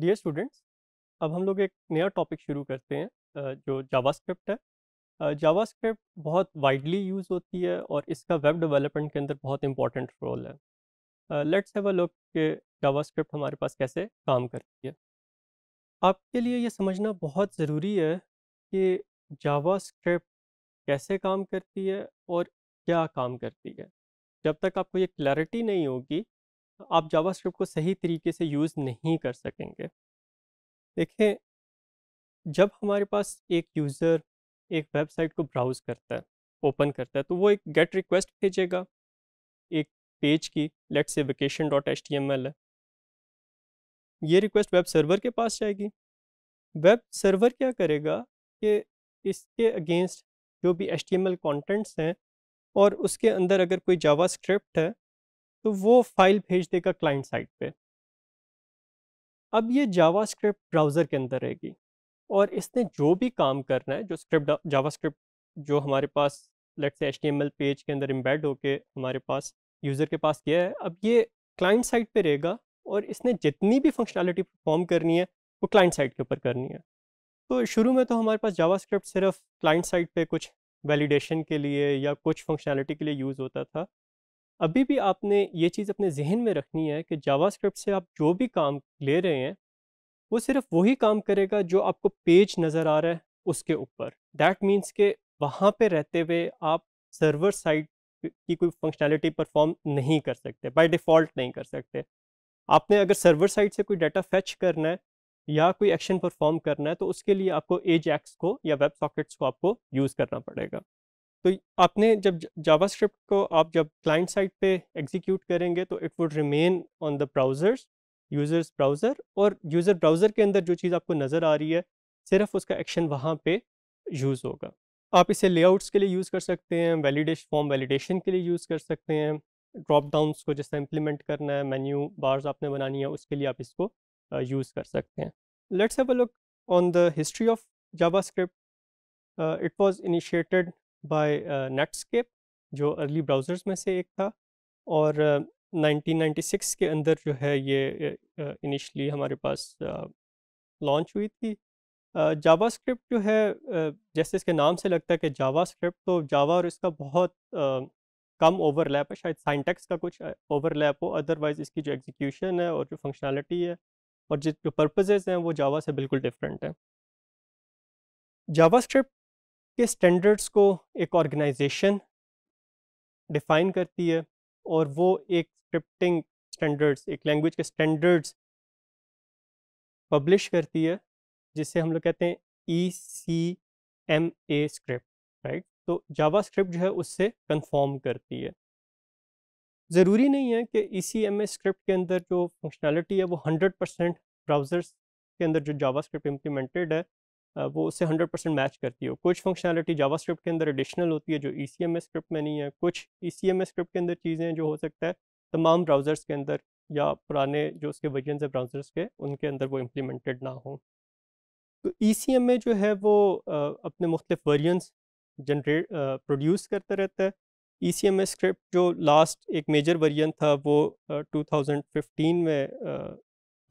Dear students अब हम लोग एक नया टॉपिक शुरू करते हैं जो जावास्क्रिप्ट है जावास्क्रिप्ट बहुत वाइडली यूज़ होती है और इसका वेब डेवलपमेंट के अंदर बहुत इंपॉर्टेंट रोल है लेट्स हैव अ लुक के जावास्क्रिप्ट हमारे पास कैसे काम करती है आपके लिए ये समझना बहुत ज़रूरी है कि जावास्क्रिप्ट कैसे काम करती है और क्या काम करती है जब तक आपको ये क्लैरिटी नहीं होगी तो आप जावास्क्रिप्ट को सही तरीके से यूज़ नहीं कर सकेंगे देखें जब हमारे पास एक यूज़र एक वेबसाइट को ब्राउज़ करता है ओपन करता है तो वो एक गेट रिक्वेस्ट भेजेगा एक पेज की let's say vacation dot H T M L है ये रिक्वेस्ट वेब सर्वर के पास जाएगी वेब सर्वर क्या करेगा कि इसके अगेंस्ट जो भी H T M L contents हैं और उसके अंदर अगर कोई जावा स्क्रिप्ट है तो वो फाइल भेज देगा क्लाइंट साइड पे अब ये जावास्क्रिप्ट ब्राउज़र के अंदर रहेगी और इसने जो भी काम करना है जो स्क्रिप्ट जावास्क्रिप्ट जो हमारे पास लेट से एच पेज के अंदर इम्बेड होके हमारे पास यूज़र के पास किया है अब ये क्लाइंट साइड पे रहेगा और इसने जितनी भी फंक्शनैलिटी परफॉर्म करनी है वो क्लाइंट साइड के ऊपर करनी है तो शुरू में तो हमारे पास जावास्क्रिप्ट सिर्फ क्लाइंट साइड पे कुछ वैलिडेशन के लिए या कुछ फंक्शनैलिटी के लिए यूज़ होता था अभी भी आपने ये चीज़ अपने जहन में रखनी है कि जावास्क्रिप्ट से आप जो भी काम ले रहे हैं वो सिर्फ वही काम करेगा जो आपको पेज नज़र आ रहा है उसके ऊपर दैट मीन्स के वहाँ पे रहते हुए आप सर्वर साइड की कोई फंक्शनैलिटी परफॉर्म नहीं कर सकते बाय डिफ़ॉल्ट नहीं कर सकते आपने अगर सर्वर साइड से कोई डाटा फैच करना है या कोई एक्शन परफॉर्म करना है तो उसके लिए आपको एज एक्स को या वेब सॉकेट्स को आपको यूज़ करना पड़ेगा तो आपने जब जावा स्क्रिप्ट को आप जब क्लाइंट साइट पे एग्जीक्यूट करेंगे तो it would remain on the browsers users browser और यूज़र ब्राउज़र के अंदर जो चीज़ आपको नज़र आ रही है सिर्फ उसका एक्शन वहाँ पे यूज़ होगा आप इसे लेआउट्स के लिए यूज़ कर सकते हैं वैलिडेश फॉर्म वैलिडेशन के लिए यूज़ कर सकते हैं ड्रॉप डाउनस को जैसा इम्प्लीमेंट करना है मेन्यू बार्स आपने बनानी है उसके लिए आप इसको यूज़ कर सकते हैं let's have a look on the history of JavaScript. It it initiated by Netscape uh, जो अर्ली ब्राउज़र्स में से एक था और 1996 uh, के अंदर जो है ये इनिशली हमारे पास लॉन्च हुई थी जावा स्क्रिप्ट जो है जैसे इसके नाम से लगता है कि जावा स्क्रिप्ट तो जावा और इसका बहुत कम ओवरलैप है शायद साइंटेक्स का कुछ ओवरलैप हो अदरवाइज़ इसकी जो एग्जीक्यूशन है और जो फंक्शनैलिटी है और जिस जो पर्पजेज़ हैं वो जावा से बिल्कुल डिफरेंट हैं जावा स्क्रिप्ट के स्टैंडर्ड्स को एक ऑर्गेनाइजेशन डिफाइन करती है और वो एक स्क्रिप्टिंग स्टैंडर्ड्स एक लैंग्वेज के स्टैंडर्ड्स पब्लिश करती है जिसे हम लोग कहते हैं E C M A script right तो जावा स्क्रिप्ट जो है उससे कन्फॉर्म करती है ज़रूरी नहीं है कि ई सी एम ए स्क्रिप्ट के अंदर जो फंक्शनैलिटी है वो हंड्रेड परसेंट ब्राउज़र्स के अंदर जो जावा स्क्रिप्ट इम्प्लीमेंटेड है वो उससे 100 परसेंट मैच करती हो कुछ फंक्शनैलिटी जावा स्क्रिप्ट के अंदर एडिशनल होती है जो E C M S script में नहीं है कुछ E C M S script के अंदर चीज़ें जो हो सकता है तमाम ब्राउज़र्स के अंदर या पुराने जो उसके वर्जन है ब्राउज़र्स के उनके अंदर वो इम्प्लीमेंटेड ना हो तो ई सी एम ए जो है वो अपने मुख्तफ वर्जनस जनरेट प्रोड्यूस करता रहता है E C M A script जो लास्ट एक मेजर वर्जन था वो टू थाउजेंड फिफ्टीन में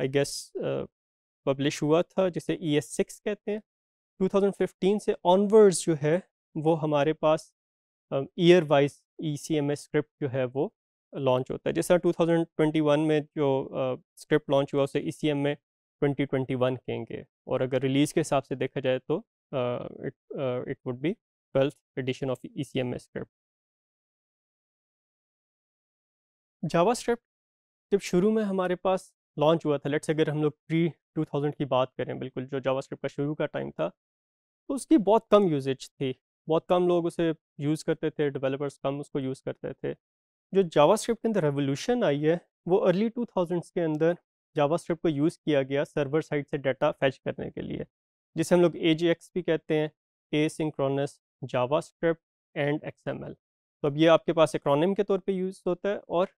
आई गेस पब्लिश हुआ था जिसे ई एस सिक्स कहते हैं 2015 से ऑनवर्ड्स जो है वो हमारे पास year wise E C M S script जो है वो लॉन्च होता है जैसा 2021 में जो स्क्रिप्ट लॉन्च हुआ उसे ई सी एम में 2021 कहेंगे और अगर रिलीज़ के हिसाब से देखा जाए तो it would be twelfth edition of E C M S script JavaScript जब शुरू में हमारे पास लॉन्च हुआ था लेट्स अगर हम लोग प्री 2000 की बात करें बिल्कुल जो जावा स्क्रिप्ट का शुरू का टाइम था तो उसकी बहुत कम यूजेज थी बहुत कम लोग उसे यूज़ करते थे डेवलपर्स कम उसको यूज़ करते थे जो जावा के अंदर रेवोल्यूशन आई है वो अर्ली टू थाउजेंड्स के अंदर जावा को यूज़ किया गया सर्वर साइड से डाटा फैच करने के लिए जिसे हम लोग ए भी कहते हैं asynchronous Java and X तो अब ये आपके पास एक्रोनिम के तौर पे यूज़ होता है और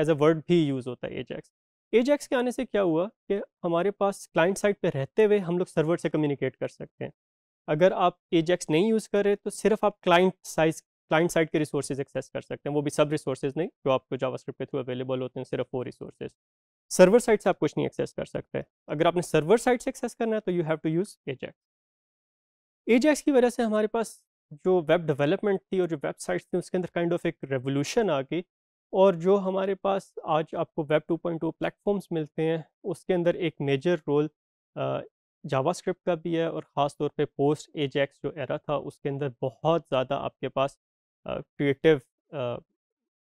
एज अ वर्ड भी यूज़ होता है एजैक्स एजैक्स के आने से क्या हुआ कि हमारे पास क्लाइंट साइड पे रहते हुए हम लोग सर्वर से कम्युनिकेट कर सकते हैं अगर आप एजेक्स नहीं यूज़ कर रहे तो सिर्फ आप क्लाइंट साइज क्लाइंट साइड के रिसोर्सेज एक्सेस कर सकते हैं वो भी सब रिसोर्सेज नहीं जो आपको जावास्क्रिप्ट के थ्रू अवेलेबल होते हैं सिर्फ वो रिसोर्सेज सर्वर साइड से आप कुछ नहीं एक्सेस कर सकते अगर आपने सर्वर साइड से एक्सेस करना है तो you have to use Ajax Ajax की वजह से हमारे पास जो वेब डेवलपमेंट थी और जो वेबसाइट्स थी उसके अंदर काइंड ऑफ एक रेवोल्यूशन आ गई और जो हमारे पास आज आपको वेब 2.2 प्लेटफॉर्म्स मिलते हैं उसके अंदर एक मेजर रोल जावास्क्रिप्ट का भी है और ख़ास तौर पे पोस्ट एजैक्स जो एरा था उसके अंदर बहुत ज़्यादा आपके पास क्रिएटिव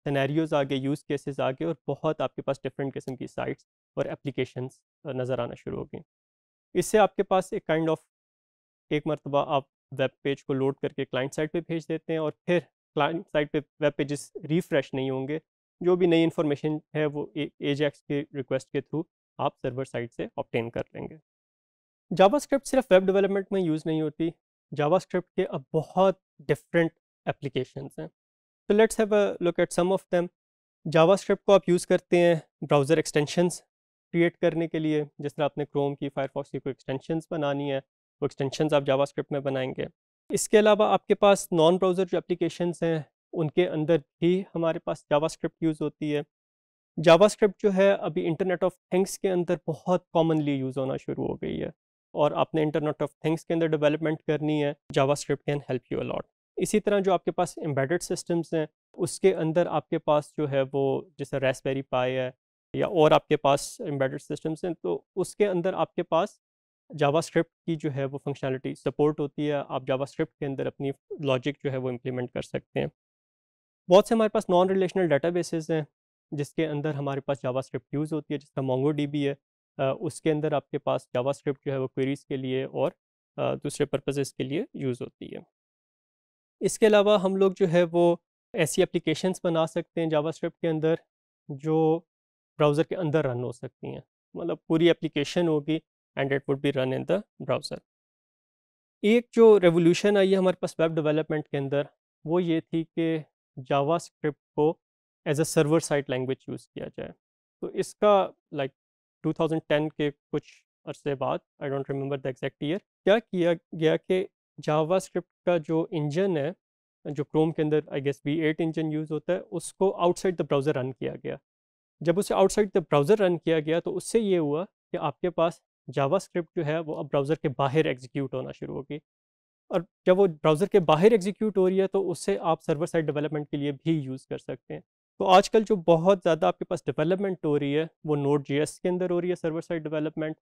सिनेरियोज आ गए यूज़ केसेस आ गए और बहुत आपके पास डिफरेंट किस्म की साइट्स और एप्लीकेशंस नज़र आना शुरू हो गई इससे आपके पास एक काइंड kind ऑफ of, एक मरतबा आप वेब पेज को लोड करके क्लाइंट साइट पे भेज देते हैं और फिर क्लाइंट साइट पे वेब पेजेस रिफ़्रेश नहीं होंगे जो भी नई इन्फॉर्मेशन है वो एजेक्स के रिक्वेस्ट के थ्रू आप सर्वर साइट से ऑप्टेन कर लेंगे जावास्क्रिप्ट सिर्फ वेब डेवलपमेंट में यूज़ नहीं होती जावास्क्रिप्ट के अब बहुत डिफरेंट एप्लीकेशन हैं तो let's have a look at some of them JavaScript को आप यूज़ करते हैं ब्राउज़र एक्सटेंशंस क्रिएट करने के लिए जिस तरह आपने क्रोम की फायरफॉक्स की कोई एक्सटेंशंस बनानी है वो एक्सटेंशन आप जावास्क्रिप्ट में बनाएंगे इसके अलावा आपके पास नॉन ब्राउज़र जो एप्लीकेशन हैं उनके अंदर भी हमारे पास जावास्क्रिप्ट यूज़ होती है जावास्क्रिप्ट जो है अभी इंटरनेट ऑफ थिंग्स के अंदर बहुत कॉमनली यूज़ होना शुरू हो गई है और आपने इंटरनेट ऑफ थिंग्स के अंदर डेवलपमेंट करनी है JavaScript can help you a lot इसी तरह जो आपके पास एम्बेडेड सिस्टम्स हैं उसके अंदर आपके पास जो है वो जैसे रेसबेरी पाई है या और आपके पास एम्बेडेड सिस्टम्स हैं तो उसके अंदर आपके पास जावा स्क्रिप्ट की जो है वो फंक्शनलिटी सपोर्ट होती है आप जावा स्क्रिप्ट के अंदर अपनी लॉजिक जो है वो इम्प्लीमेंट कर सकते हैं बहुत से हमारे पास नॉन रिलेशनल डाटा हैं जिसके अंदर हमारे पास जावा स्क्रिप्ट यूज़ होती है जिसका मोंगो डी है उसके अंदर आपके पास जावा जो है वो क्वेरीज़ के लिए और दूसरे पर्पजेस के लिए यूज़ होती है इसके अलावा हम लोग जो है वो ऐसी एप्लीकेशंस बना सकते हैं जावा स्क्रिप्ट के अंदर जो ब्राउज़र के अंदर रन हो सकती हैं मतलब पूरी एप्लीकेशन होगी and it would be run in the browser एक जो रेवोल्यूशन आई है हमारे पास वेब डेवलपमेंट के अंदर वो ये थी कि जावा को as a server side language use किया जाए तो इसका लाइक 2010 के कुछ अरसे बाद I don't remember the exact year क्या किया गया कि जावा स्क्रिप्ट का जो इंजन है जो क्रोम के अंदर I guess V eight engine use होता है उसको आउटसाइड द ब्राउज़र रन किया गया जब उसे आउटसाइड द ब्राउज़र रन किया गया तो उससे ये हुआ कि आपके पास जावा स्क्रिप्ट जो है वो अब ब्राउज़र के बाहर एग्जीक्यूट होना शुरू होगी और जब वो ब्राउज़र के बाहर एग्जीक्यूट हो रही है तो उससे आप सर्वर साइड डेवलपमेंट के लिए भी यूज़ कर सकते हैं तो आजकल जो बहुत ज़्यादा आपके पास डेवलपमेंट हो रही है वो नोट जी के अंदर हो रही है सर्वर साइड डेवलपमेंट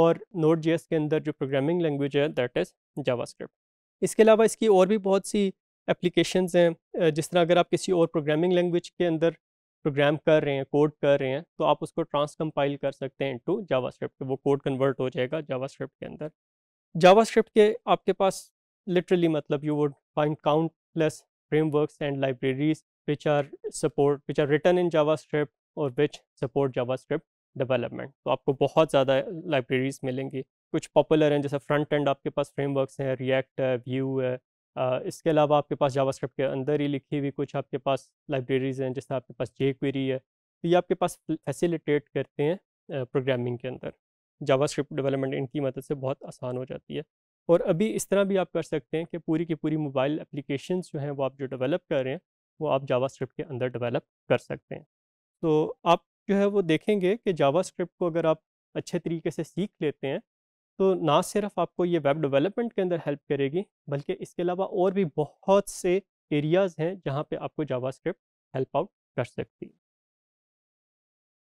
और नोट जी के अंदर जो प्रोग्रामिंग लैंग्वेज है दैट इज़ जावास्क्रिप्ट इसके अलावा इसकी और भी बहुत सी एप्लीकेशन हैं जिस तरह अगर आप किसी और प्रोग्रामिंग लैंग्वेज के अंदर प्रोग्राम कर रहे हैं कोड कर रहे हैं तो आप उसको ट्रांस कंपाइल कर सकते हैं इनटू जावास्क्रिप्ट वो कोड कन्वर्ट हो जाएगा जावास्क्रिप्ट के अंदर जावास्क्रिप्ट के आपके पास लिटरली मतलब you would find countless frameworks and libraries which are support which are written in javascript और which support javascript development तो आपको बहुत ज़्यादा libraries मिलेंगी कुछ पॉपुलर हैं जैसे फ्रंट एंड आपके पास फ्रेमवर्क्स हैं रिएक्ट है व्यू है Uh, इसके अलावा आपके पास जावास्क्रिप्ट के अंदर ही लिखी हुई कुछ आपके पास लाइब्रेरीज़ हैं जैसे आपके पास जे क्वेरी है तो ये आपके पास फैसिलिटेट करते हैं प्रोग्रामिंग के अंदर जावास्क्रिप्ट डेवलपमेंट इनकी मदद से बहुत आसान हो जाती है और अभी इस तरह भी आप कर सकते हैं कि पूरी की पूरी मोबाइल एप्लीकेशन जो हैं वो आप जो डेवलप कर रहे हैं वो आप जावास्क्रिप्ट के अंदर डेवलप कर सकते हैं तो आप जो है वो देखेंगे कि जावास्क्रिप्ट को अगर आप अच्छे तरीके से सीख लेते हैं तो ना सिर्फ आपको ये वेब डेवलपमेंट के अंदर हेल्प करेगी बल्कि इसके अलावा और भी बहुत से एरियाज़ हैं जहाँ पर आपको जावा हेल्प आउट कर सकती है